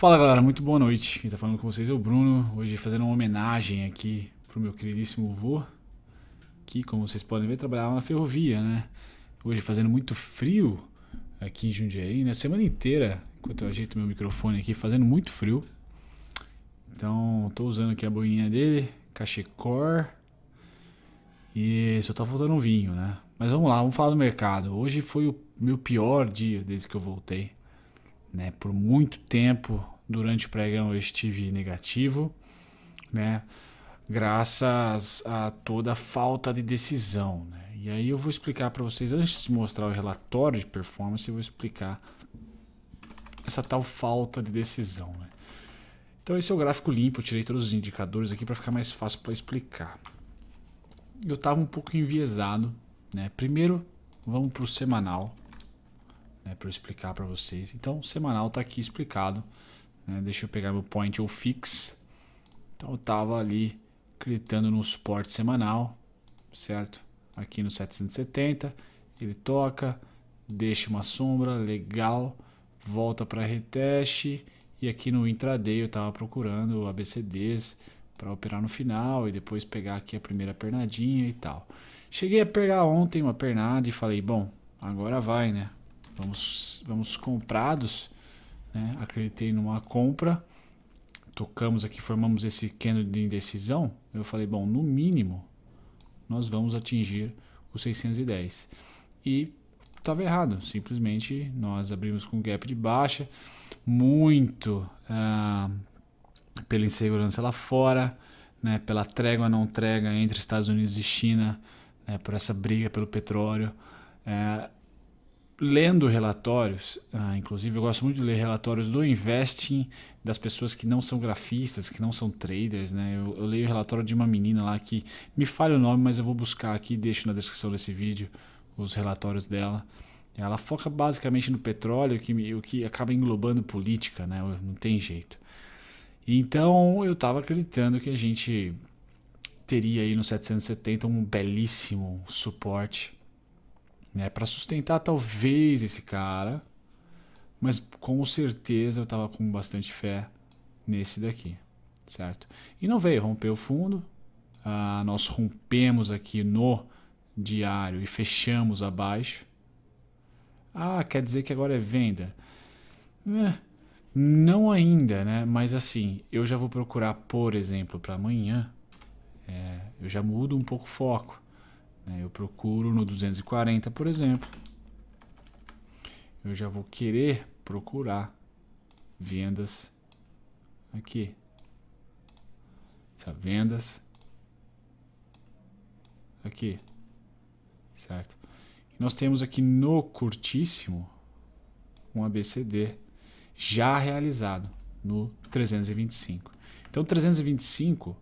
Fala galera, muito boa noite. Quem tá falando com vocês é o Bruno, hoje fazendo uma homenagem aqui pro meu queridíssimo avô, que como vocês podem ver, trabalhava na ferrovia, né? Hoje fazendo muito frio aqui em Jundiaí, na né? semana inteira, enquanto eu ajeito meu microfone aqui, fazendo muito frio. Então, tô usando aqui a boinha dele, cachecor. E só tá faltando um vinho, né? Mas vamos lá, vamos falar do mercado. Hoje foi o meu pior dia desde que eu voltei. Né? Por muito tempo durante o pregão eu estive negativo, né? graças a toda a falta de decisão. Né? E aí eu vou explicar para vocês, antes de mostrar o relatório de performance, eu vou explicar essa tal falta de decisão. Né? Então esse é o gráfico limpo, eu tirei todos os indicadores aqui para ficar mais fácil para explicar. Eu estava um pouco enviesado. Né? Primeiro, vamos para o semanal né, para eu explicar para vocês. Então, semanal está aqui explicado. Né? Deixa eu pegar meu point ou fix. Então, eu estava ali clicando no suporte semanal, certo? Aqui no 770, ele toca, deixa uma sombra, legal, volta para reteste. E aqui no intraday eu estava procurando ABCDs para operar no final e depois pegar aqui a primeira pernadinha e tal. Cheguei a pegar ontem uma pernada e falei, bom, agora vai, né? vamos, vamos comprados, né? acreditei numa compra, tocamos aqui, formamos esse candle de indecisão, eu falei, bom, no mínimo nós vamos atingir os 610. E estava errado, simplesmente nós abrimos com gap de baixa, muito ah, pela insegurança lá fora, né, pela trégua não trégua entre Estados Unidos e China, né, por essa briga pelo petróleo. É, lendo relatórios, ah, inclusive eu gosto muito de ler relatórios do investing das pessoas que não são grafistas, que não são traders, né? Eu, eu leio o relatório de uma menina lá que me falha o nome, mas eu vou buscar aqui e deixo na descrição desse vídeo os relatórios dela. Ela foca basicamente no petróleo, que, o que acaba englobando política, né? Não tem jeito. Então eu estava acreditando que a gente teria aí no 770 um belíssimo suporte né? Para sustentar talvez esse cara, mas com certeza eu estava com bastante fé nesse daqui, certo? E não veio, rompeu o fundo. Ah, nós rompemos aqui no diário e fechamos abaixo. Ah, quer dizer que agora é venda? Eh, não ainda, né? Mas assim, eu já vou procurar, por exemplo, para amanhã. É, eu já mudo um pouco o foco. É, eu procuro no 240, por exemplo. Eu já vou querer procurar vendas aqui. Essa vendas aqui. Certo? E nós temos aqui no curtíssimo um ABCD já realizado no 325. Então 325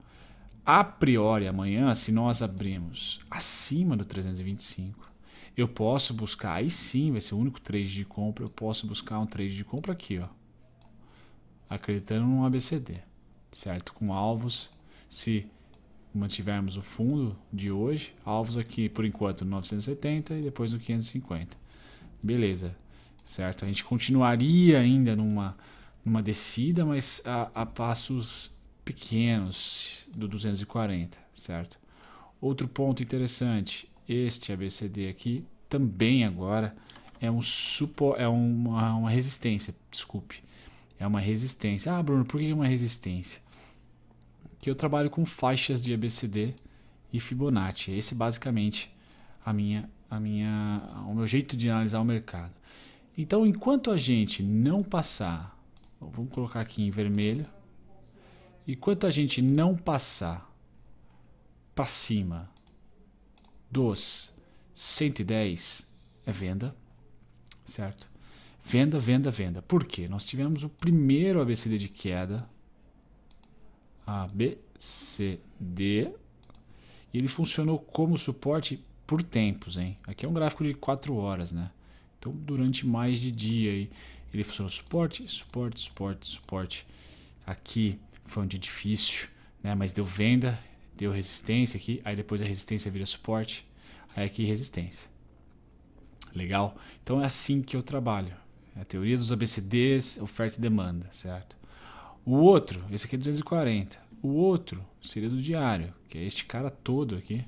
a priori amanhã, se nós abrirmos acima do 325, eu posso buscar, aí sim vai ser o único trade de compra, eu posso buscar um trade de compra aqui, ó. Acreditando no ABCD, certo? Com alvos, se mantivermos o fundo de hoje, alvos aqui por enquanto no 970 e depois no 550. Beleza, certo? A gente continuaria ainda numa, numa descida, mas a, a passos pequenos do 240, certo? Outro ponto interessante, este ABCD aqui também agora é um supo, é uma, uma resistência, desculpe. É uma resistência. Ah, Bruno, por que é uma resistência? Que eu trabalho com faixas de ABCD e Fibonacci. Esse é basicamente a minha a minha o meu jeito de analisar o mercado. Então, enquanto a gente não passar, vamos colocar aqui em vermelho, Enquanto a gente não passar para cima dos 110 é venda, certo? Venda, venda, venda. Por quê? Nós tivemos o primeiro ABCD de queda. ABCD. E ele funcionou como suporte por tempos, hein? Aqui é um gráfico de 4 horas, né? Então, durante mais de dia aí, ele funcionou suporte, suporte, suporte, suporte. Aqui foi um dia difícil, né? Mas deu venda, deu resistência aqui, aí depois a resistência vira suporte, aí aqui resistência. Legal? Então é assim que eu trabalho. É a teoria dos ABCDs, oferta e demanda, certo? O outro, esse aqui é 240. O outro seria do diário, que é este cara todo aqui.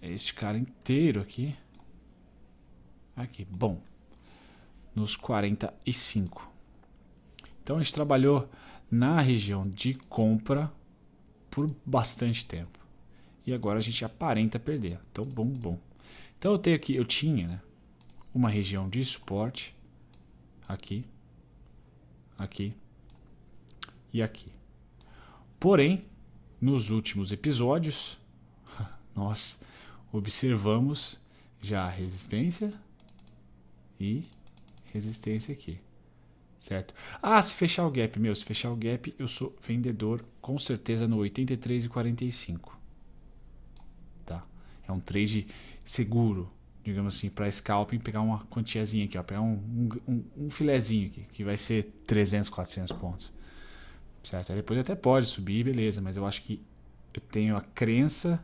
É este cara inteiro aqui. Aqui, bom. Nos 45. Então a gente trabalhou na região de compra por bastante tempo. E agora a gente aparenta perder. Então, bom, bom. Então eu tenho aqui, eu tinha né, uma região de suporte aqui, aqui e aqui. Porém, nos últimos episódios, nós observamos já a resistência e resistência aqui certo? Ah, se fechar o gap, meu, se fechar o gap, eu sou vendedor com certeza no 83,45. e Tá? É um trade seguro, digamos assim, para scalping, pegar uma quantiazinha aqui, ó, pegar um, um, um, filezinho aqui, que vai ser 300, 400 pontos. Certo? Aí depois até pode subir, beleza, mas eu acho que eu tenho a crença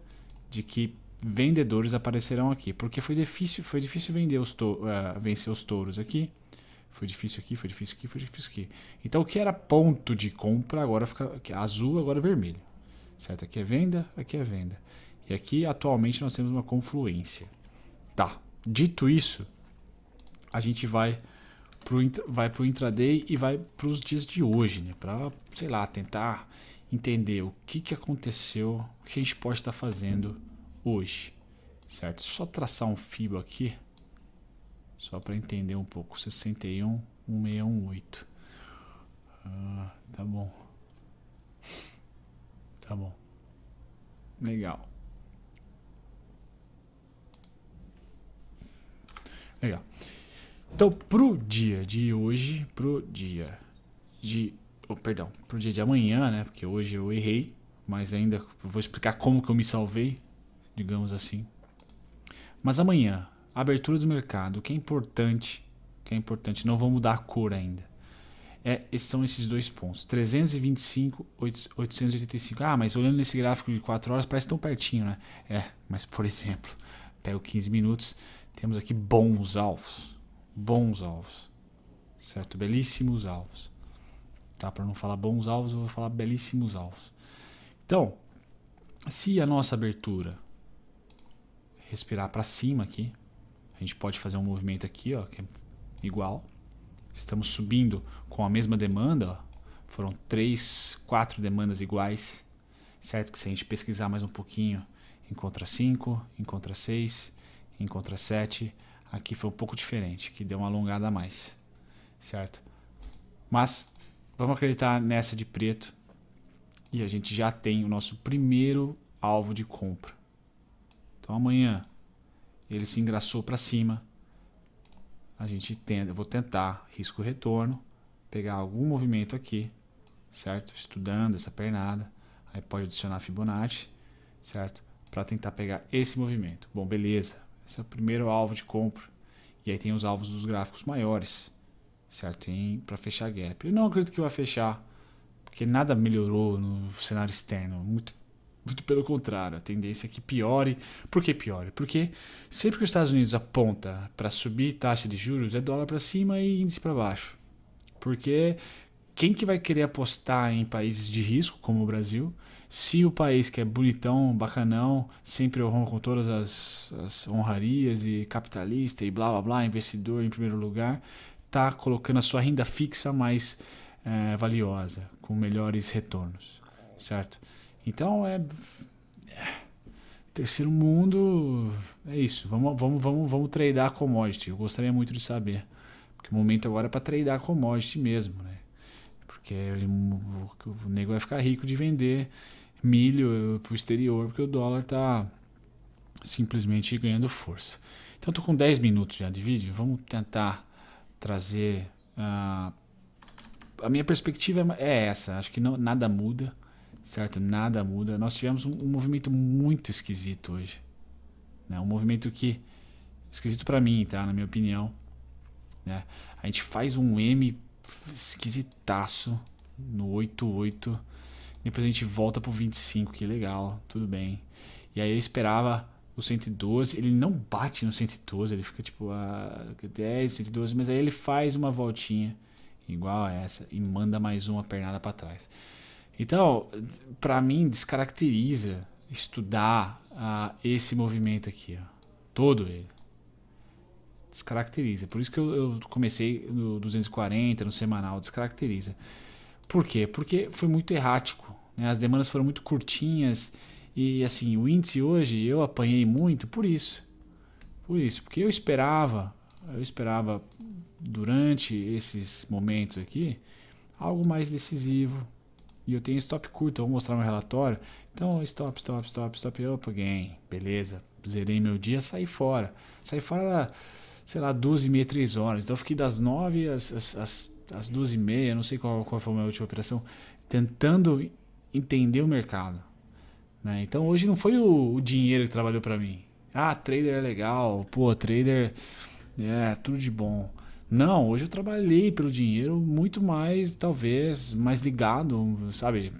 de que vendedores aparecerão aqui, porque foi difícil, foi difícil vender os uh, vencer os touros aqui. Foi difícil aqui, foi difícil aqui, foi difícil aqui. Então o que era ponto de compra agora fica azul, agora é vermelho. Certo? Aqui é venda, aqui é venda. E aqui atualmente nós temos uma confluência. Tá. Dito isso, a gente vai pro, vai pro intraday e vai para os dias de hoje, né? Para, sei lá, tentar entender o que, que aconteceu, o que a gente pode estar tá fazendo hoje. Certo? Só traçar um fibo aqui. Só para entender um pouco. 61 1618. Ah, tá bom. Tá bom. Legal. Legal. Então, pro dia de hoje, pro dia de, oh, perdão, pro dia de amanhã, né? Porque hoje eu errei, mas ainda vou explicar como que eu me salvei, digamos assim. Mas amanhã, abertura do mercado, o que é importante, que é importante, não vou mudar a cor ainda. É, esses são esses dois pontos, 325, 885. Ah, mas olhando nesse gráfico de 4 horas parece tão pertinho, né? É, mas por exemplo, pego 15 minutos, temos aqui bons alvos, bons alvos. Certo, belíssimos alvos. Tá, para não falar bons alvos, eu vou falar belíssimos alvos. Então, se a nossa abertura respirar para cima aqui, a gente pode fazer um movimento aqui, ó, que é igual. Estamos subindo com a mesma demanda, ó. foram três, quatro demandas iguais, certo? Que se a gente pesquisar mais um pouquinho, encontra cinco, encontra seis, encontra sete, Aqui foi um pouco diferente, que deu uma alongada a mais, certo? Mas vamos acreditar nessa de preto e a gente já tem o nosso primeiro alvo de compra. Então amanhã ele se engraçou para cima. A gente tenta, eu vou tentar, risco retorno, pegar algum movimento aqui, certo? Estudando essa pernada. Aí pode adicionar Fibonacci, certo? Para tentar pegar esse movimento. Bom, beleza. Esse é o primeiro alvo de compra. E aí tem os alvos dos gráficos maiores, certo? Em para fechar gap. Eu não acredito que vai fechar, porque nada melhorou no cenário externo. Muito muito pelo contrário, a tendência é que piore. Por que piore? Porque sempre que os Estados Unidos aponta para subir taxa de juros, é dólar para cima e índice para baixo. Porque quem que vai querer apostar em países de risco, como o Brasil, se o país que é bonitão, bacanão, sempre honra com todas as, as honrarias e capitalista e blá blá blá, investidor em primeiro lugar, está colocando a sua renda fixa mais é, valiosa, com melhores retornos, certo? Então é, é terceiro mundo é isso. Vamos vamos vamos vamos tradear commodity. Eu gostaria muito de saber, porque o momento agora é para tradear commodity mesmo, né? Porque o nego vai ficar rico de vender milho para o exterior, porque o dólar tá simplesmente ganhando força. Então tô com 10 minutos já de vídeo, vamos tentar trazer uh, a minha perspectiva é, é essa, acho que não, nada muda certo? Nada muda. Nós tivemos um, um movimento muito esquisito hoje, né? Um movimento que esquisito para mim, tá? Na minha opinião, né? A gente faz um M esquisitaço no 88, depois a gente volta pro 25, que legal, tudo bem. E aí eu esperava o 112, ele não bate no 112, ele fica tipo a 10, 112, mas aí ele faz uma voltinha igual a essa e manda mais uma pernada para trás. Então, para mim, descaracteriza estudar ah, esse movimento aqui, ó, todo ele. Descaracteriza. Por isso que eu, eu comecei no 240, no semanal, descaracteriza. Por quê? Porque foi muito errático. Né? As demandas foram muito curtinhas. E assim, o índice hoje eu apanhei muito por isso. Por isso, porque eu esperava, eu esperava durante esses momentos aqui algo mais decisivo, e eu tenho stop curto, eu vou mostrar meu relatório. Então, stop, stop, stop, stop, up again. Beleza, zerei meu dia, saí fora. Saí fora era, sei lá, duas e meia, três horas. Então eu fiquei das nove às, às, às, às e meia, não sei qual, qual foi a minha última operação, tentando entender o mercado. Né? Então hoje não foi o, o dinheiro que trabalhou para mim. Ah, trader é legal, pô, trader é tudo de bom. Não, hoje eu trabalhei pelo dinheiro muito mais, talvez, mais ligado, sabe?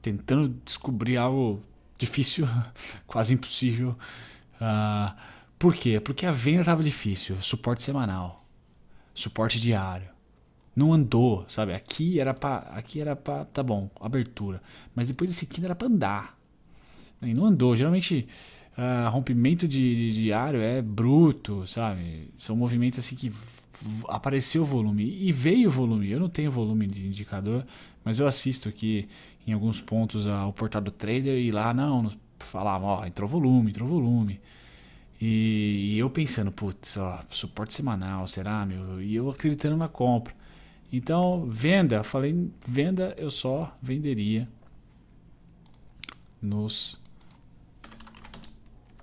Tentando descobrir algo difícil, quase impossível. Uh, por quê? Porque a venda estava difícil, suporte semanal, suporte diário. Não andou, sabe? Aqui era pra. Aqui era pra. Tá bom, abertura. Mas depois desse aqui era pra andar. E não andou. Geralmente, uh, rompimento de diário é bruto, sabe? São movimentos assim que apareceu o volume e veio o volume. Eu não tenho volume de indicador, mas eu assisto aqui em alguns pontos ao portal do trader e lá não, falava, ó, entrou volume, entrou volume. E, e eu pensando, putz, ó, suporte semanal, será, meu? E eu acreditando na compra. Então, venda, falei, venda eu só venderia nos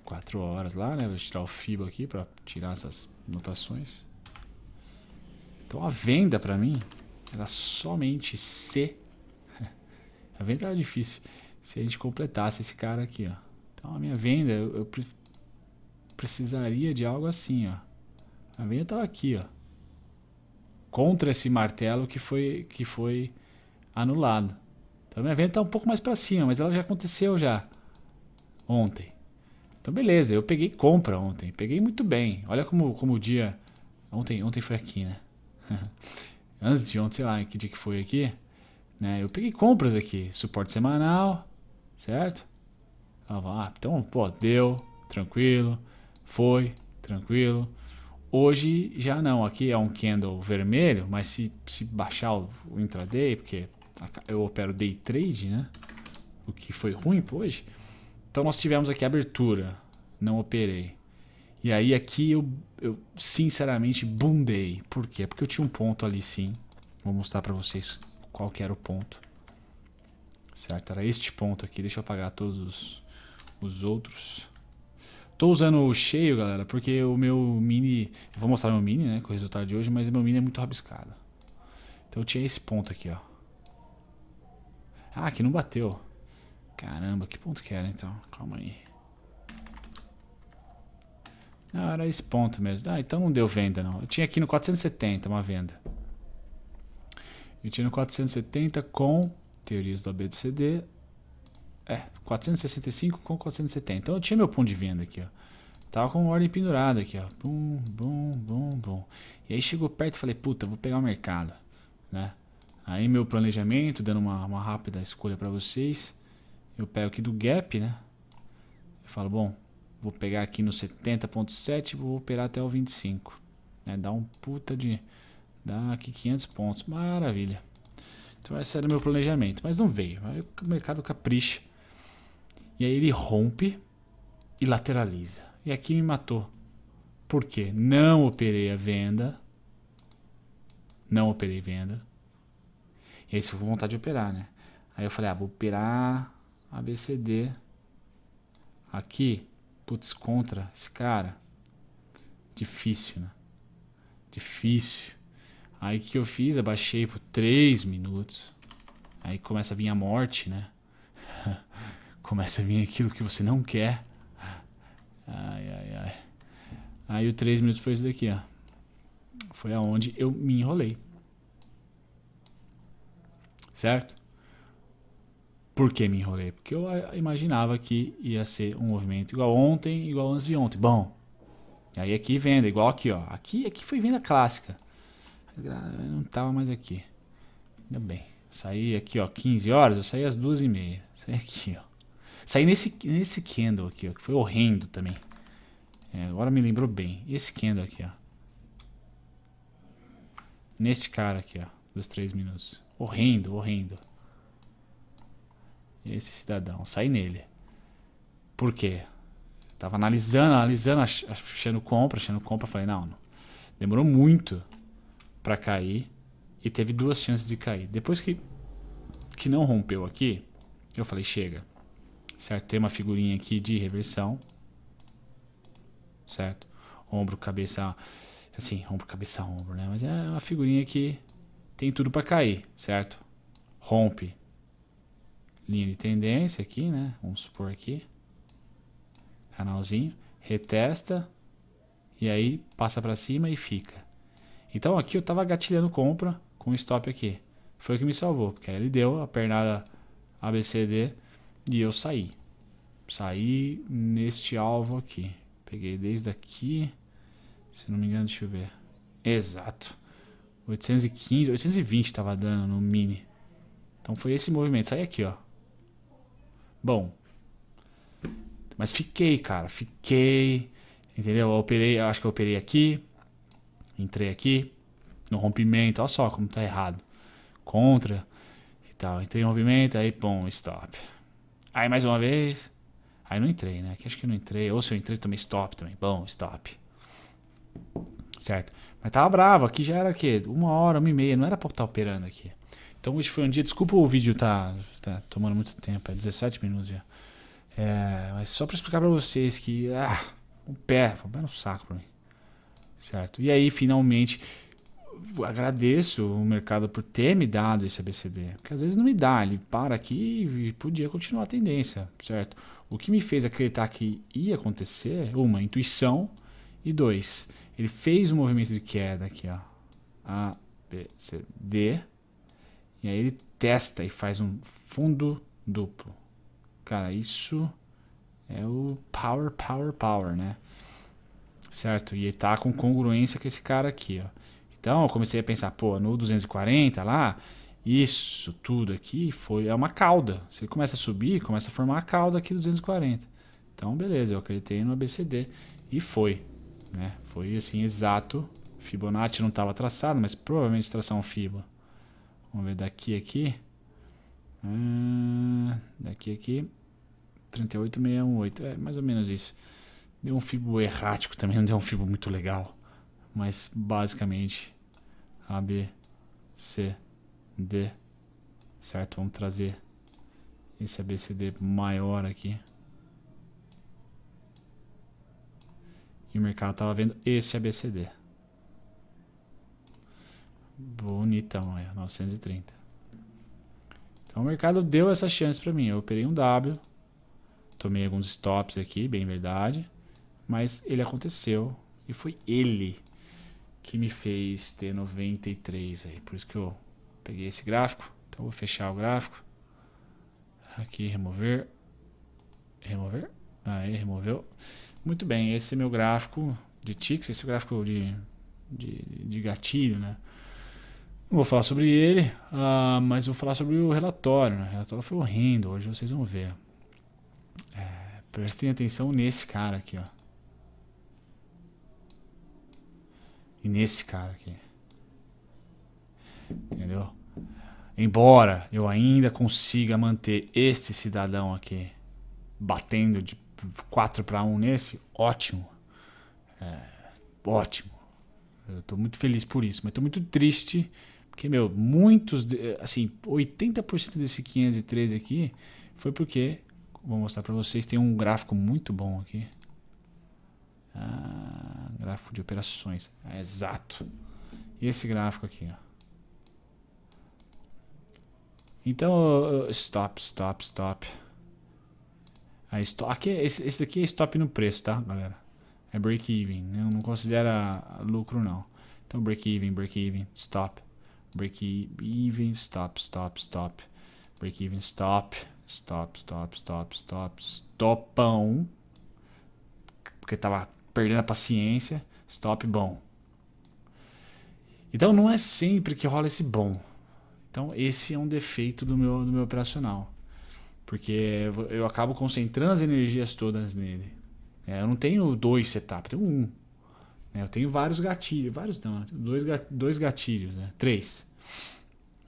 4 horas lá, né? Vou tirar o fibo aqui para tirar essas notações. Então a venda para mim era somente se. A venda era difícil. Se a gente completasse esse cara aqui, ó. Então a minha venda, eu, eu precisaria de algo assim, ó. A venda tava aqui, ó. Contra esse martelo que foi, que foi anulado. Então a minha venda tá um pouco mais para cima, mas ela já aconteceu já ontem. Então beleza, eu peguei compra ontem, peguei muito bem. Olha como, como o dia ontem ontem foi aqui, né? antes de ontem, sei lá, que dia que foi aqui, né? Eu peguei compras aqui, suporte semanal, certo? Ah, então, pô, deu, tranquilo, foi, tranquilo. Hoje já não, aqui é um candle vermelho, mas se, se baixar o intraday, porque eu opero day trade, né? O que foi ruim hoje. Então nós tivemos aqui abertura, não operei. E aí aqui eu, eu sinceramente bundei. Por quê? Porque eu tinha um ponto ali sim. Vou mostrar para vocês qual que era o ponto. Certo? Era este ponto aqui. Deixa eu apagar todos os, os outros. Tô usando o cheio, galera, porque o meu mini... vou mostrar meu mini, né, com o resultado de hoje, mas meu mini é muito rabiscado. Então eu tinha esse ponto aqui, ó. Ah, aqui não bateu. Caramba, que ponto que era então? Calma aí. Ah, era esse ponto mesmo. Ah, então não deu venda não. Eu tinha aqui no 470 uma venda. Eu tinha no 470 com teorias do ABCD. É, 465 com 470. Então eu tinha meu ponto de venda aqui, ó. Tava com ordem pendurada aqui, ó. Bum, bum, bum, bum. E aí chegou perto e falei, puta, vou pegar o mercado, né? Aí meu planejamento, dando uma, uma rápida escolha para vocês. Eu pego aqui do gap, né? Eu falo, bom, Vou pegar aqui no 70.7 e vou operar até o 25. Né? Dá um puta de... Dá aqui 500 pontos. Maravilha. Então esse era o meu planejamento. Mas não veio. Aí o mercado capricha. E aí ele rompe e lateraliza. E aqui me matou. Por quê? Não operei a venda. Não operei venda. E aí se eu for vontade de operar, né? Aí eu falei, ah, vou operar ABCD aqui Putz, contra esse cara. Difícil, né? Difícil. Aí o que eu fiz? Abaixei por 3 minutos. Aí começa a vir a morte, né? começa a vir aquilo que você não quer. Ai, ai, ai. Aí o 3 minutos foi isso daqui, ó. Foi aonde eu me enrolei. Certo? Por que me enrolei? Porque eu ah, imaginava que ia ser um movimento igual ontem, igual antes de ontem. Bom, aí aqui venda, igual aqui, ó. Aqui, aqui foi venda clássica. Eu não tava mais aqui. Ainda bem. Saí aqui, ó, 15 horas, eu saí às 2 e meia. Saí aqui, ó. Saí nesse, nesse candle aqui, ó, que foi horrendo também. É, agora me lembrou bem. Esse candle aqui, ó. Nesse cara aqui, ó, dos 3 minutos. Horrendo, horrendo. Esse cidadão, sai nele. Por quê? Tava analisando, analisando, achando compra, achando compra. Falei, não, não. demorou muito para cair e teve duas chances de cair. Depois que, que não rompeu aqui, eu falei, chega. Certo? Tem uma figurinha aqui de reversão. Certo? Ombro, cabeça, assim, ombro, cabeça, ombro, né? Mas é uma figurinha que tem tudo para cair, certo? Rompe linha de tendência aqui, né? Vamos supor aqui. Canalzinho. Retesta. E aí passa para cima e fica. Então aqui eu estava gatilhando compra com stop aqui. Foi o que me salvou. Porque aí ele deu a pernada ABCD e eu saí. Saí neste alvo aqui. Peguei desde aqui. Se não me engano, deixa eu ver. Exato. 815, 820 estava dando no mini. Então foi esse movimento. Sai aqui, ó. Bom. Mas fiquei, cara. Fiquei. Entendeu? Eu operei, eu acho que eu operei aqui. Entrei aqui. No rompimento. Olha só como tá errado. Contra. E tal. Entrei no rompimento. Aí, bom, stop. Aí mais uma vez. Aí não entrei, né? Aqui acho que não entrei. Ou se eu entrei, tomei stop também. Bom, stop. Certo. Mas tava bravo. Aqui já era o quê? Uma hora, uma e meia. Não era pra estar tá operando aqui. Então hoje foi um dia. Desculpa o vídeo tá, tá tomando muito tempo, é 17 minutos já. É, mas só para explicar para vocês que. Ah, o pé, o pé no é saco mim. Certo? E aí, finalmente, agradeço o mercado por ter me dado esse ABCD. Porque às vezes não me dá, ele para aqui e podia continuar a tendência, certo? O que me fez acreditar que ia acontecer, uma, intuição, e dois, ele fez um movimento de queda aqui, ó. A, B, C, D e aí ele testa e faz um fundo duplo. Cara, isso é o power, power, power, né? Certo? E ele tá com congruência com esse cara aqui, ó. Então eu comecei a pensar, pô, no 240 lá, isso tudo aqui foi é uma cauda. Você começa a subir, começa a formar a cauda aqui 240. Então beleza, eu acreditei no ABCD e foi, né? Foi assim exato. Fibonacci não estava traçado, mas provavelmente tração fibo. Vamos ver daqui aqui. Ah, daqui aqui. 38618. É mais ou menos isso. Deu um fibo errático também, não deu um fibo muito legal. Mas basicamente A, B, C, D. Certo? Vamos trazer esse ABCD maior aqui. E o mercado estava vendo esse ABCD. Bonitão, é, 930. Então o mercado deu essa chance para mim. Eu operei um W, tomei alguns stops aqui, bem verdade, mas ele aconteceu e foi ele que me fez ter 93 aí. Por isso que eu peguei esse gráfico. Então vou fechar o gráfico. Aqui remover. Remover. Aí removeu. Muito bem, esse é meu gráfico de ticks, esse é o gráfico de, de, de gatilho, né? Não vou falar sobre ele, uh, mas vou falar sobre o relatório. Né? O relatório foi horrendo, hoje vocês vão ver. É, prestem atenção nesse cara aqui, ó. E nesse cara aqui. Entendeu? Embora eu ainda consiga manter este cidadão aqui batendo de 4 para 1 nesse, ótimo. É, ótimo. Eu tô muito feliz por isso, mas tô muito triste porque, meu, muitos, assim, 80% desse 513 aqui foi porque, vou mostrar para vocês, tem um gráfico muito bom aqui. Ah, gráfico de operações, ah, exato. Esse gráfico aqui, ó. Então, stop, stop, stop. A stop aqui, é, esse, esse daqui é stop no preço, tá, galera? É break-even, né? não, não considera lucro, não. Então, break-even, break-even, stop break even, stop, stop, stop, break even, stop, stop, stop, stop, stop, stopão, porque tava perdendo a paciência, stop, bom. Então não é sempre que rola esse bom. Então esse é um defeito do meu, do meu operacional, porque eu acabo concentrando as energias todas nele. É, eu não tenho dois setups, tenho um. É, eu tenho vários gatilhos, vários não, dois, dois gatilhos, né? Três.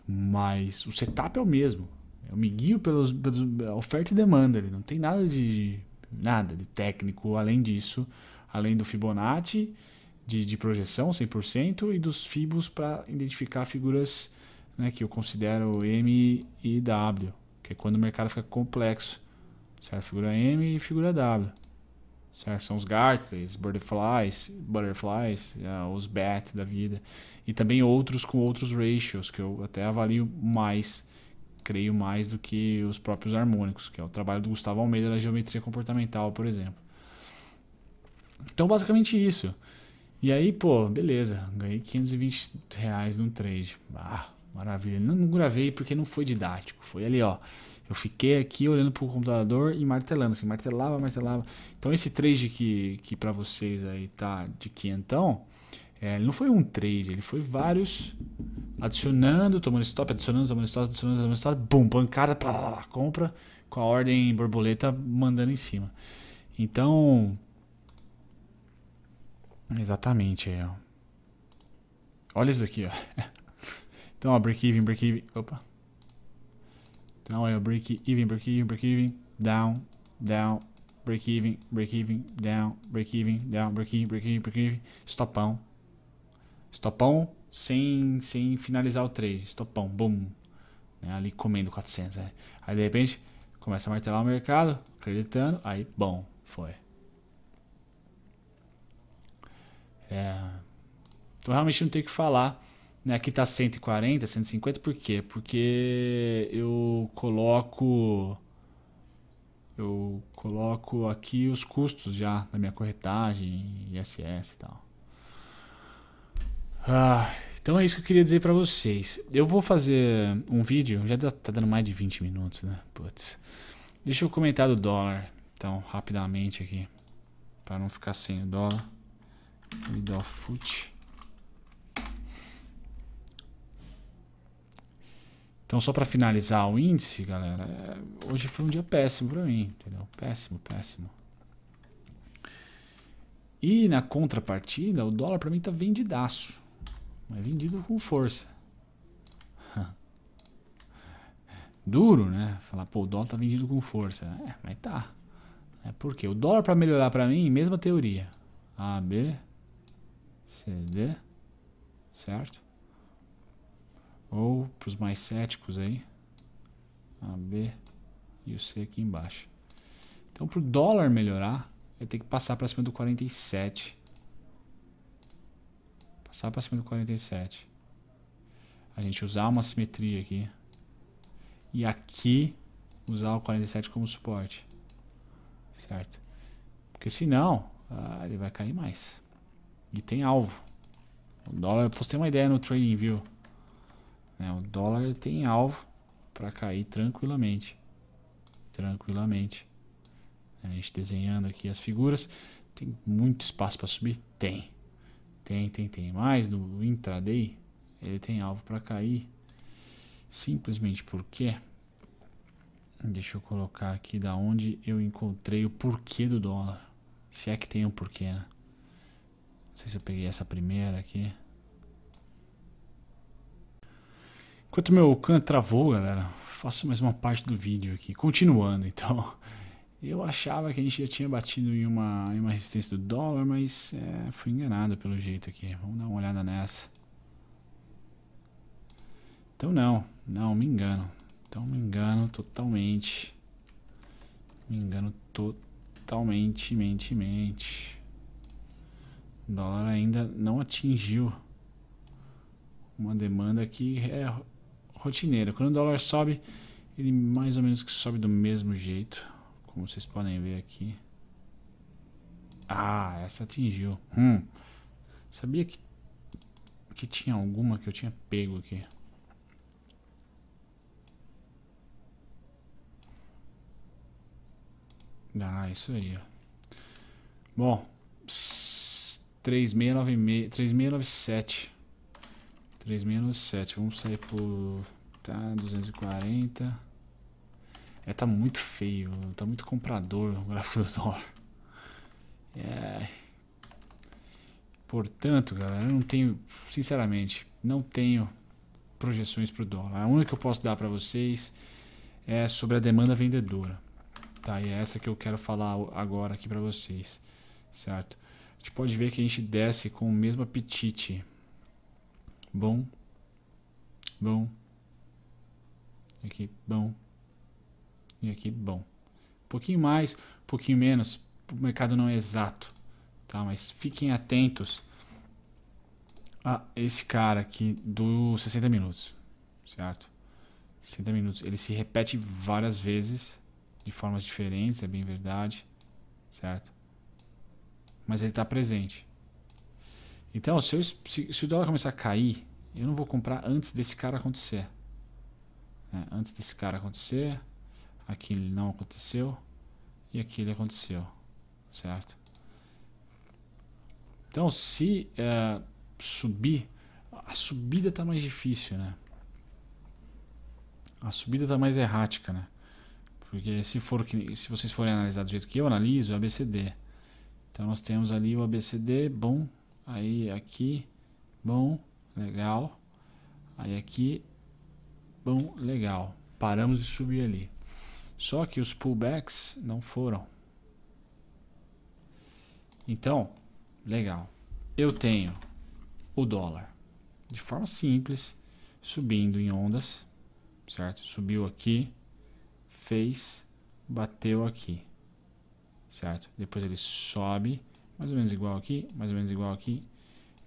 Mas o setup é o mesmo. Eu me guio pelos, pelos oferta e demanda. Ele não tem nada de nada de técnico além disso, além do Fibonacci de, de projeção 100% e dos fibos para identificar figuras né, que eu considero M e W, que é quando o mercado fica complexo, certo? Figura M e figura W. Né? São os Gartleys, Butterflies, butterflies uh, os bats da vida. E também outros com outros ratios, que eu até avalio mais, creio mais do que os próprios harmônicos, que é o trabalho do Gustavo Almeida na geometria comportamental, por exemplo. Então, basicamente isso. E aí, pô, beleza, ganhei 520 reais num trade. Ah, maravilha. Não, não gravei porque não foi didático. Foi ali, ó. Eu fiquei aqui olhando pro computador e martelando, assim, martelava, martelava. Então esse trade que, que para vocês aí tá de quinhentão, é, ele não foi um trade, ele foi vários adicionando, tomando stop, adicionando, tomando stop, adicionando, tomando stop, bum, pancada, pra compra, com a ordem borboleta mandando em cima. Então, exatamente aí, é, ó. Olha isso aqui, ó. Então, ó, break even, break even, opa. Então, é o break even, break even, break even, down, down, break even, break even, down, break even, down, break even, break even, break even, stopão. Stopão sem, sem finalizar o trade, stopão, boom. Né, ali comendo 400, né? Aí de repente começa a martelar o mercado, acreditando, aí bom, foi. É, então realmente não tem o que falar Aqui né, tá 140, 150, por quê? Porque eu coloco eu coloco aqui os custos já da minha corretagem, ISS e tal. Ah, então é isso que eu queria dizer para vocês. Eu vou fazer um vídeo, já tá dando mais de 20 minutos, né? Putz. Deixa eu comentar do dólar, então, rapidamente aqui, para não ficar sem o dólar. E dólar foot. Então, só para finalizar o índice, galera, é, hoje foi um dia péssimo para mim, entendeu? Péssimo, péssimo. E na contrapartida, o dólar para mim tá vendidaço. Mas vendido com força. Duro, né? Falar, pô, o dólar tá vendido com força. É, mas tá. É porque o dólar para melhorar para mim, mesma teoria. A, B, C, D, certo? Ou para os mais céticos aí. A, B e o C aqui embaixo. Então para o dólar melhorar, eu tenho que passar para cima do 47. Passar para cima do 47. A gente usar uma simetria aqui. E aqui usar o 47 como suporte. Certo? Porque senão ah, ele vai cair mais. E tem alvo. O dólar, eu postei uma ideia no Trading View. É, o dólar tem alvo para cair tranquilamente. Tranquilamente. A gente desenhando aqui as figuras. Tem muito espaço para subir? Tem. Tem, tem, tem. Mas no intraday, ele tem alvo para cair. Simplesmente porque... Deixa eu colocar aqui da onde eu encontrei o porquê do dólar. Se é que tem um porquê, né? Não sei se eu peguei essa primeira aqui. Enquanto meu can travou, galera, faço mais uma parte do vídeo aqui. Continuando, então. Eu achava que a gente já tinha batido em uma, em uma resistência do dólar, mas é, fui enganado pelo jeito aqui. Vamos dar uma olhada nessa. Então não, não, me engano. Então me engano totalmente. Me engano totalmente, mente, mente. O dólar ainda não atingiu uma demanda que é rotineira. Quando o dólar sobe, ele mais ou menos que sobe do mesmo jeito, como vocês podem ver aqui. Ah, essa atingiu. Hum. Sabia que, que tinha alguma que eu tinha pego aqui. Ah, isso aí. Ó. Bom, 3697. 3 menos 7. Vamos sair por... Tá, 240. É, tá muito feio. Tá muito comprador o gráfico do dólar. É... Portanto, galera, eu não tenho... Sinceramente, não tenho projeções para o dólar. A única que eu posso dar para vocês é sobre a demanda vendedora. Tá? E é essa que eu quero falar agora aqui para vocês. Certo? A gente pode ver que a gente desce com o mesmo apetite bom, bom, aqui, bom, e aqui, bom. Um pouquinho mais, um pouquinho menos, o mercado não é exato, tá? Mas fiquem atentos a esse cara aqui dos 60 minutos, certo? 60 minutos, ele se repete várias vezes, de formas diferentes, é bem verdade, certo? Mas ele está presente. Então, se, eu, se, se o dólar começar a cair, eu não vou comprar antes desse cara acontecer. É, antes desse cara acontecer, aqui ele não aconteceu e aqui ele aconteceu, certo? Então, se é, subir, a subida está mais difícil, né? A subida está mais errática, né? Porque se, for, se vocês forem analisar do jeito que eu analiso, é ABCD. Então nós temos ali o ABCD, bom, aí aqui, bom, legal. Aí aqui, bom, legal. Paramos de subir ali. Só que os pullbacks não foram. Então, legal. Eu tenho o dólar de forma simples, subindo em ondas, certo? Subiu aqui, fez, bateu aqui, certo? Depois ele sobe, mais ou menos igual aqui, mais ou menos igual aqui,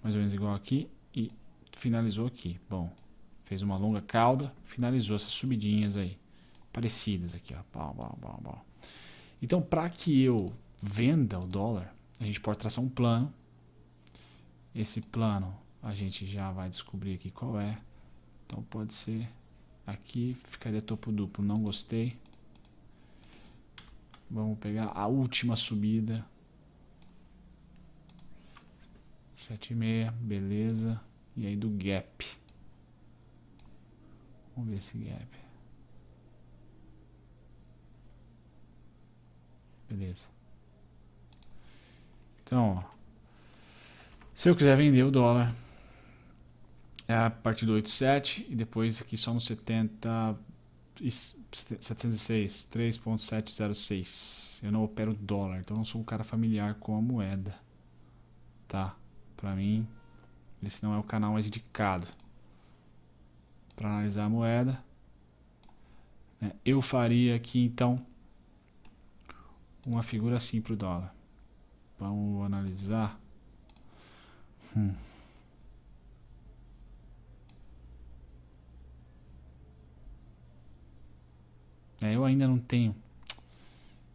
mais ou menos igual aqui e finalizou aqui. Bom, fez uma longa cauda, finalizou essas subidinhas aí. Parecidas aqui, ó. Pau, pau, pau, Então, para que eu venda o dólar, a gente pode traçar um plano. Esse plano a gente já vai descobrir aqui qual é. Então, pode ser aqui, ficaria topo duplo, não gostei. Vamos pegar a última subida. 7,5, beleza. E aí do gap. Vamos ver esse gap. Beleza. Então, ó. Se eu quiser vender o dólar, é a partir do 87 e depois aqui só no 70 706 3.706. Eu não opero dólar, então não sou um cara familiar com a moeda. Tá? Para mim, esse não é o canal mais indicado para analisar a moeda. Né, eu faria aqui então uma figura assim para o dólar. Vamos analisar. Hum. É, eu ainda não tenho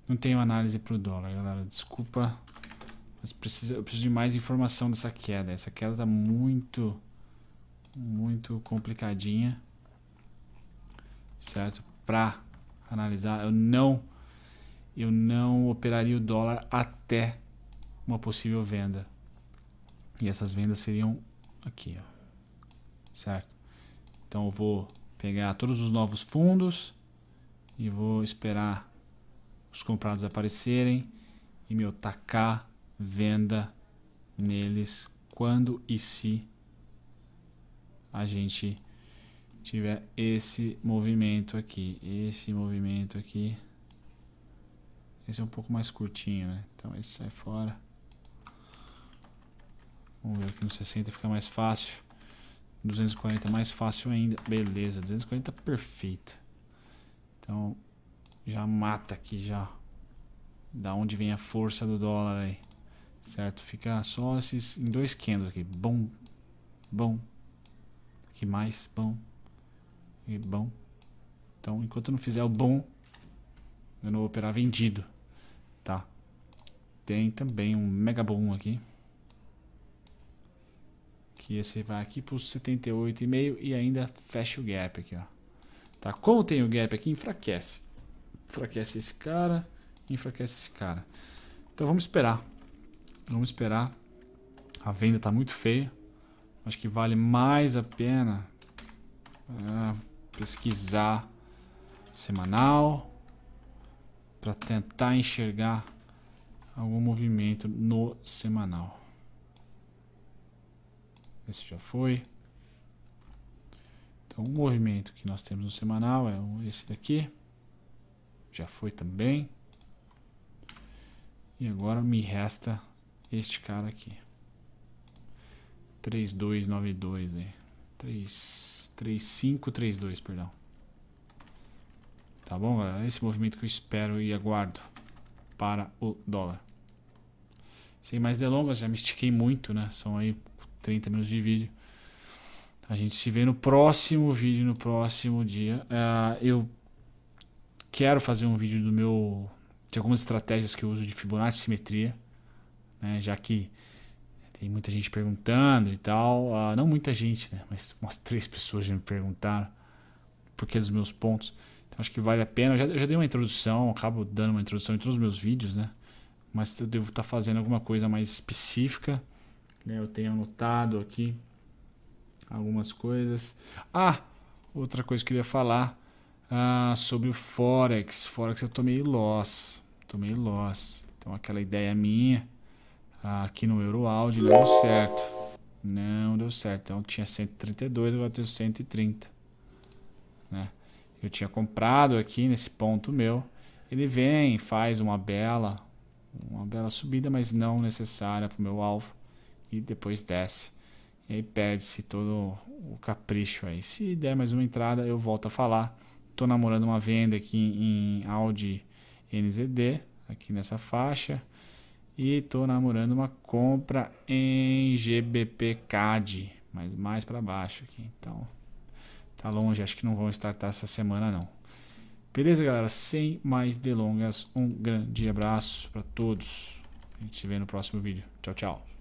não tenho análise para o dólar, galera. Desculpa mas precisa, eu preciso de mais informação dessa queda. Essa queda está muito, muito complicadinha. Certo? Para analisar, eu não, eu não operaria o dólar até uma possível venda. E essas vendas seriam aqui, ó. Certo? Então eu vou pegar todos os novos fundos e vou esperar os comprados aparecerem e meu tacar venda neles quando e se a gente tiver esse movimento aqui, esse movimento aqui. Esse é um pouco mais curtinho, né? Então esse sai fora. Vamos ver aqui no 60 fica mais fácil. 240 mais fácil ainda. Beleza, 240 perfeito. Então já mata aqui já. Da onde vem a força do dólar aí. Certo? Fica só esses em dois candles aqui. Bom, bom. Aqui mais, bom. E bom. Então, enquanto eu não fizer o bom, eu não vou operar vendido. Tá? Tem também um mega bom aqui. Que esse vai aqui para os 78,5 e ainda fecha o gap aqui, ó. Tá? Como tem o gap aqui, enfraquece. Enfraquece esse cara, enfraquece esse cara. Então vamos esperar. Vamos esperar. A venda está muito feia. Acho que vale mais a pena uh, pesquisar semanal para tentar enxergar algum movimento no semanal. Esse já foi. Então, o um movimento que nós temos no semanal é esse daqui. Já foi também. E agora me resta este cara aqui. 3292 aí. 3, 3532, perdão. Tá bom, galera? Esse movimento que eu espero e aguardo para o dólar. Sem mais delongas, já me estiquei muito, né? São aí 30 minutos de vídeo. A gente se vê no próximo vídeo, no próximo dia. Uh, eu quero fazer um vídeo do meu de algumas estratégias que eu uso de Fibonacci simetria né? já que tem muita gente perguntando e tal. Ah, não muita gente, né? mas umas três pessoas já me perguntaram por que dos meus pontos. Então acho que vale a pena. Eu já, eu já dei uma introdução, acabo dando uma introdução em todos os meus vídeos, né? mas eu devo estar tá fazendo alguma coisa mais específica. Né? Eu tenho anotado aqui algumas coisas. Ah, outra coisa que eu queria falar ah, sobre o Forex. Forex eu tomei loss. Tomei loss. Então aquela ideia minha Aqui no Euroaudi não deu certo. Não deu certo. Então tinha 132, agora tem 130. Né? Eu tinha comprado aqui nesse ponto meu. Ele vem, faz uma bela, uma bela subida, mas não necessária para o meu alvo. E depois desce. E aí perde-se todo o capricho aí. Se der mais uma entrada, eu volto a falar. Estou namorando uma venda aqui em Audi NZD, aqui nessa faixa. E tô namorando uma compra em GBP CAD, mas mais para baixo aqui. Então, tá longe, acho que não vão startar essa semana não. Beleza, galera? Sem mais delongas, um grande abraço para todos. A gente se vê no próximo vídeo. Tchau, tchau.